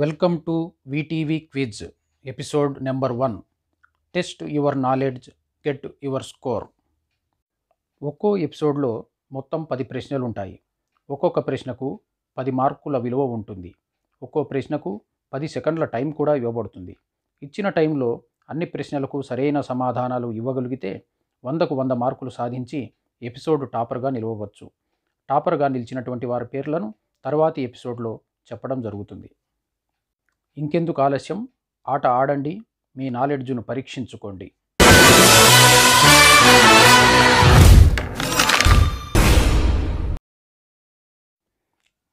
welcome to VTV quiz episode number one test your knowledge get your score ఒక్కో ఎపిసోడ్లో మొత్తం పది ప్రశ్నలు ఉంటాయి ఒక్కొక్క ప్రశ్నకు పది మార్కుల విలువ ఉంటుంది ఒక్కో ప్రశ్నకు పది సెకండ్ల టైం కూడా ఇవ్వబడుతుంది ఇచ్చిన టైంలో అన్ని ప్రశ్నలకు సరైన సమాధానాలు ఇవ్వగలిగితే వందకు వంద మార్కులు సాధించి ఎపిసోడ్ టాపర్గా నిలవవచ్చు టాపర్గా నిలిచినటువంటి వారి పేర్లను తర్వాతి ఎపిసోడ్లో చెప్పడం జరుగుతుంది ఇంకెందుకు ఆలస్యం ఆట ఆడండి మీ నాలెడ్జ్ను పరీక్షించుకోండి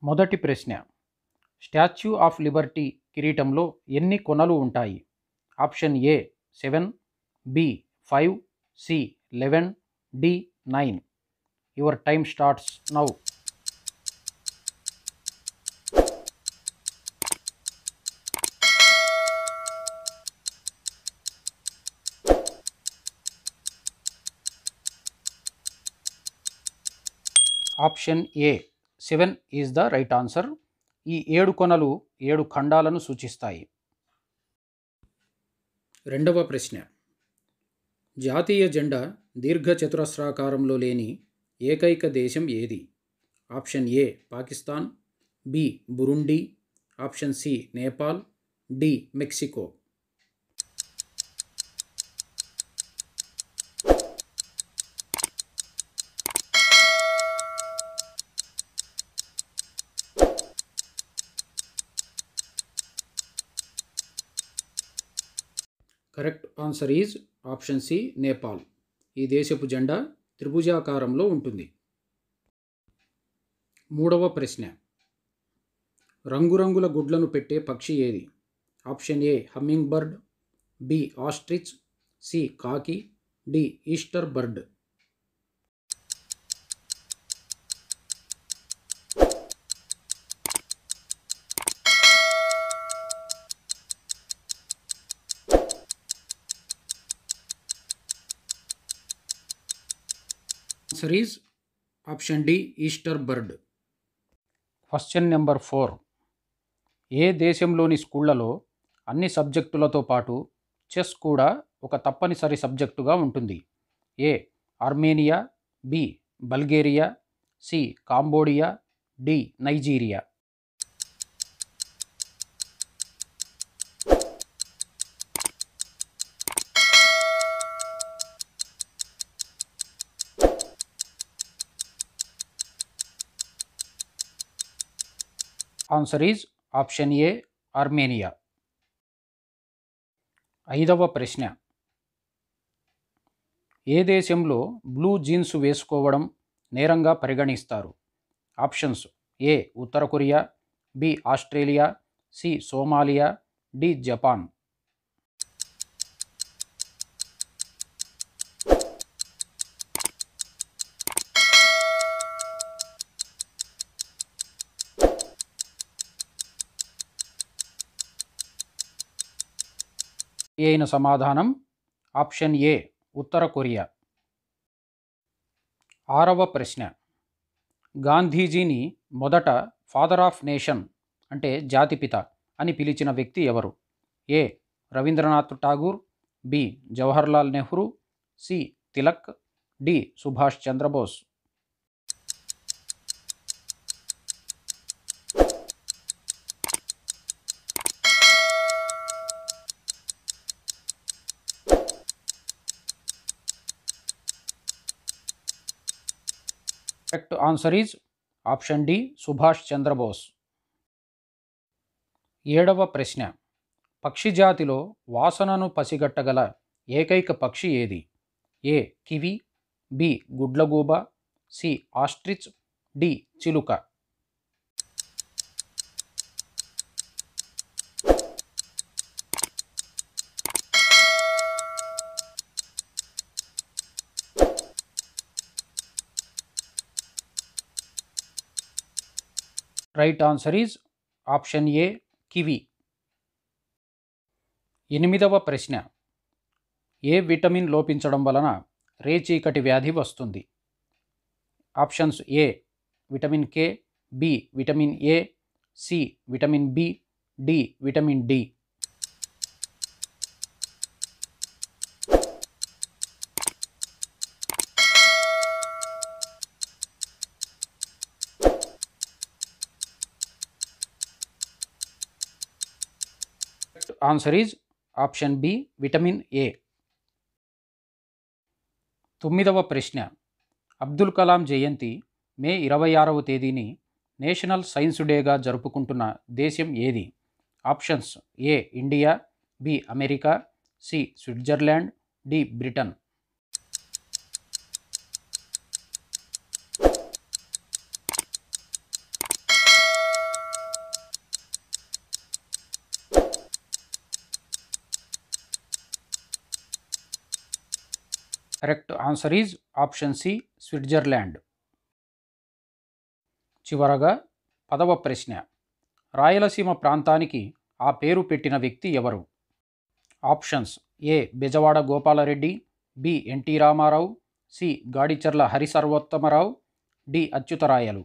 మొదటి ప్రశ్న స్టాచ్యూ ఆఫ్ లిబర్టీ కిరీటంలో ఎన్ని కొనలు ఉంటాయి option A seven B five C eleven D nine your time starts now option A seven is the right answer ఈ ఏడు కొనలు ఏడు ఖండాలను సూచిస్తాయి రెండవ ప్రశ్న జాతీయ జెండా దీర్ఘ చతురస్రాకారంలో లేని ఏకైక దేశం ఏది option A Pakistan B Burundi option C Nepal D Mexico correct answer is option C Nepal ఈ దేశపు జెండా త్రిభుజాకారంలో ఉంటుంది మూడవ ప్రశ్న రంగురంగుల గుడ్లను పెట్టే పక్షి ఏది option A humming bird B ostrich సి కాకి D Easter bird answer is option D Easter bird question number four ఏ దేశంలోని స్కూళ్లలో అన్ని సబ్జెక్టులతో పాటు చెస్ కూడా ఒక తప్పనిసరి సబ్జెక్టుగా ఉంటుంది A Armenia B Bulgaria C Cambodia D Nigeria answer is option A Armenia ఐదవ ప్రశ్న ఏ దేశంలో బ్లూ జీన్స్ వేసుకోవడం నేరంగా పరిగణిస్తారు ఆప్షన్స్ ఏ ఉత్తర Korea B Australia C Somalia D Japan అయిన సమాధానం ఆప్షన్ ఏ ఉత్తర కొరియా ఆరవ ప్రశ్న గాంధీజీని మొదట ఫాదర్ ఆఫ్ నేషన్ అంటే జాతిపిత అని పిలిచిన వ్యక్తి ఎవరు A Rabindranath Tagore B Jawaharlal Nehru C Tilak D Subhash Chandra Bose Correct answer is option D Subhash Chandra ఏడవ ప్రశ్న పక్షి జాతిలో వాసనను పసిగట్టగల ఏకైక పక్షి ఏది ఏ కివి బి గుడ్లగూబ సి ఆస్ట్రిచ్ డి చిలుక right answer is option A kiwi ఎనిమిదవ ప్రశ్న ఏ విటమిన్ లోపించడం వలన రేచీకటి వ్యాధి వస్తుంది options A vitamin K B vitamin A C vitamin B D vitamin D answer is option B vitamin A తొమ్మిదవ ప్రశ్న అబ్దుల్ కలాం జయంతి మే ఇరవై ఆరవ తేదీని నేషనల్ సైన్స్ డేగా జరుపుకుంటున్న దేశం ఏది options A India B America C Switzerland D Britain correct answer is option C Switzerland చివరగా పదవ ప్రశ్న రాయలసీమ ప్రాంతానికి ఆ పేరు పెట్టిన వ్యక్తి ఎవరు options A Bezawada Gopala Reddy B NT Rama Rao C Gadicherla Harisarvottama Rao D Achyuta Rayalu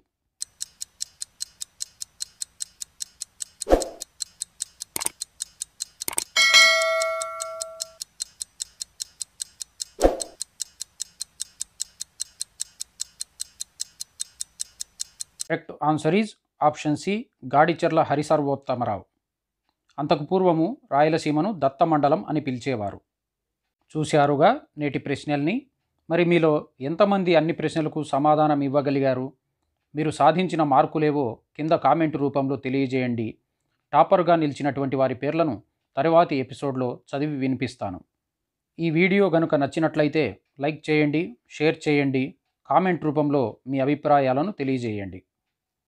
correct answer is option C Gadicherla Harisarvottama Rao అంతకు పూర్వము రాయలసీమను దత్తమండలం అని పిలిచేవారు చూశారుగా నేటి ప్రశ్నల్ని మరి మీలో ఎంతమంది అన్ని ప్రశ్నలకు సమాధానం ఇవ్వగలిగారు మీరు సాధించిన మార్కులేవో కింద కామెంట్ రూపంలో తెలియజేయండి టాపర్గా నిలిచినటువంటి వారి పేర్లను తరువాతి ఎపిసోడ్లో చదివి వినిపిస్తాను ఈ వీడియో గనుక నచ్చినట్లయితే లైక్ చేయండి షేర్ చేయండి కామెంట్ రూపంలో మీ అభిప్రాయాలను తెలియజేయండి